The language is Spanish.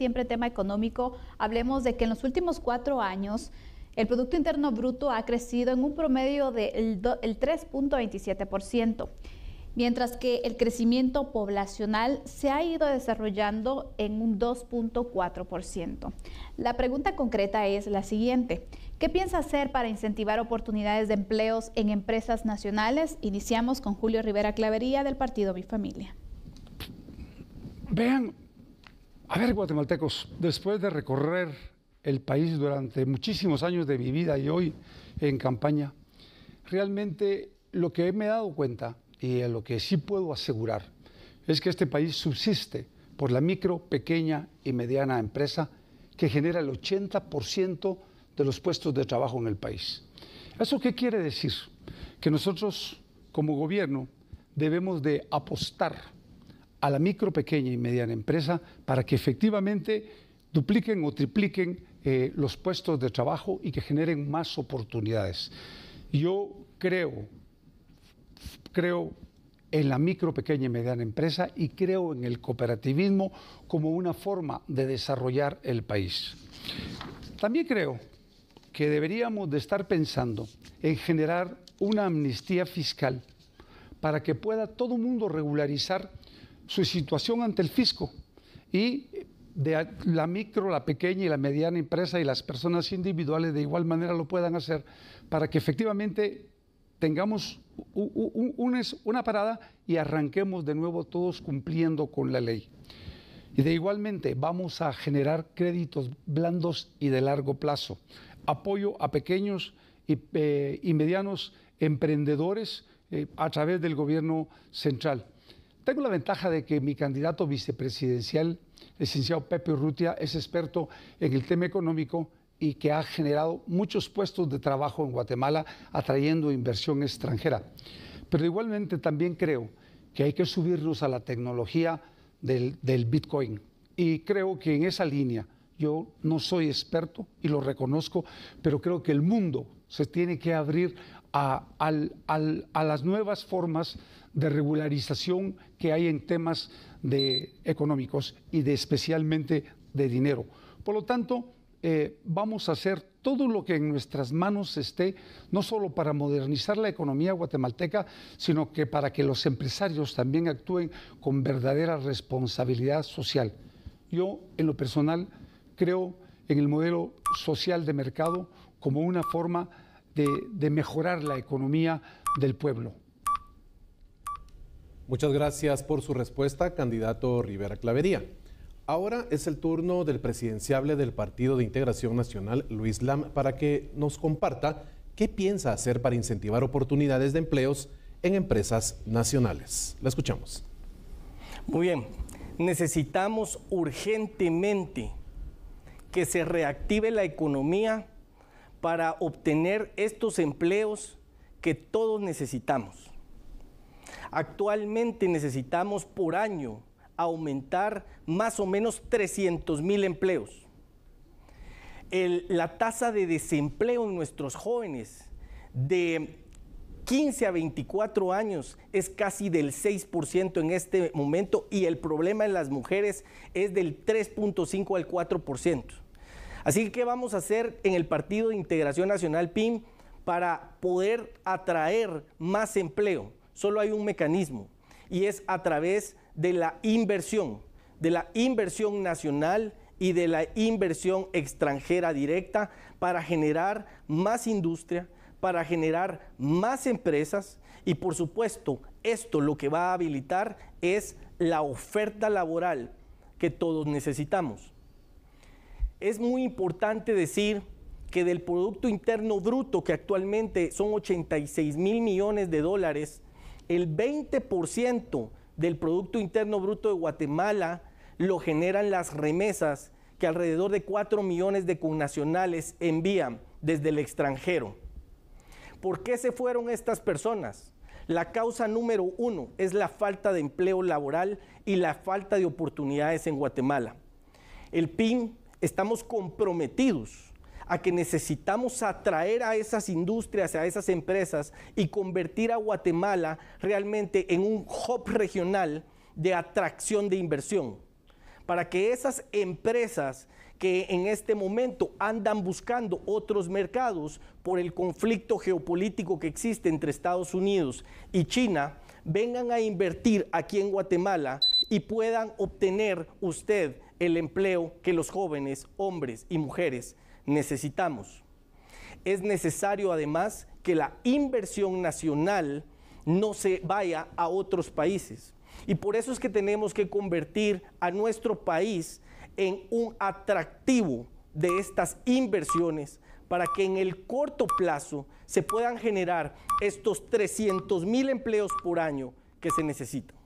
siempre tema económico, hablemos de que en los últimos cuatro años el Producto Interno Bruto ha crecido en un promedio del 3.27%, mientras que el crecimiento poblacional se ha ido desarrollando en un 2.4%. La pregunta concreta es la siguiente. ¿Qué piensa hacer para incentivar oportunidades de empleos en empresas nacionales? Iniciamos con Julio Rivera Clavería del partido Mi Familia. Vean, a ver, guatemaltecos, después de recorrer el país durante muchísimos años de mi vida y hoy en campaña, realmente lo que me he dado cuenta y lo que sí puedo asegurar es que este país subsiste por la micro, pequeña y mediana empresa que genera el 80% de los puestos de trabajo en el país. ¿Eso qué quiere decir? Que nosotros como gobierno debemos de apostar a la micro, pequeña y mediana empresa para que efectivamente dupliquen o tripliquen eh, los puestos de trabajo y que generen más oportunidades. Yo creo, creo en la micro, pequeña y mediana empresa y creo en el cooperativismo como una forma de desarrollar el país. También creo que deberíamos de estar pensando en generar una amnistía fiscal para que pueda todo mundo regularizar su situación ante el fisco y de la micro, la pequeña y la mediana empresa y las personas individuales de igual manera lo puedan hacer para que efectivamente tengamos una parada y arranquemos de nuevo todos cumpliendo con la ley. Y de igualmente vamos a generar créditos blandos y de largo plazo, apoyo a pequeños y, eh, medianos emprendedores eh, a través del gobierno central. Tengo la ventaja de que mi candidato vicepresidencial, licenciado Pepe Urrutia, es experto en el tema económico y que ha generado muchos puestos de trabajo en Guatemala, atrayendo inversión extranjera. Pero igualmente también creo que hay que subirnos a la tecnología del Bitcoin. Y creo que en esa línea, yo no soy experto y lo reconozco, pero creo que el mundo se tiene que abrir a, las nuevas formas de regularización que hay en temas de económicos y de especialmente de dinero. Por lo tanto, eh, vamos a hacer todo lo que en nuestras manos esté, no solo para modernizar la economía guatemalteca, sino que para que los empresarios también actúen con verdadera responsabilidad social. Yo, en lo personal, creo en el modelo social de mercado como una forma de, mejorar la economía del pueblo. Muchas gracias por su respuesta, candidato Rivera Clavería. Ahora es el turno del presidenciable del Partido de Integración Nacional, Luis Lam, para que nos comparta qué piensa hacer para incentivar oportunidades de empleos en empresas nacionales. La escuchamos. Muy bien, necesitamos urgentemente que se reactive la economía para obtener estos empleos que todos necesitamos. Actualmente necesitamos por año aumentar más o menos 300 mil empleos. la tasa de desempleo en nuestros jóvenes de 15 a 24 años es casi del 6% en este momento y el problema en las mujeres es del 3.5 al 4%. Así que vamos a hacer en el Partido de Integración Nacional PIM para poder atraer más empleo. Solo hay un mecanismo y es a través de la inversión, de la inversión nacional y de la inversión extranjera directa para generar más industria, para generar más empresas y por supuesto esto lo que va a habilitar es la oferta laboral que todos necesitamos. Es muy importante decir que del Producto Interno Bruto, que actualmente son 86 mil millones de dólares, el 20% del Producto Interno Bruto de Guatemala lo generan las remesas que alrededor de 4 millones de connacionales envían desde el extranjero. ¿Por qué se fueron estas personas? La causa número uno es la falta de empleo laboral y la falta de oportunidades en Guatemala. El PIN estamos comprometidos a que necesitamos atraer a esas industrias, a esas empresas y convertir a Guatemala realmente en un hub regional de atracción de inversión para que esas empresas que en este momento andan buscando otros mercados por el conflicto geopolítico que existe entre Estados Unidos y China, vengan a invertir aquí en Guatemala y puedan obtener usted el empleo que los jóvenes, hombres y mujeres necesitamos. Es necesario además que la inversión nacional no se vaya a otros países. Y por eso es que tenemos que convertir a nuestro país en un atractivo de estas inversiones para que en el corto plazo se puedan generar estos 300 mil empleos por año que se necesitan.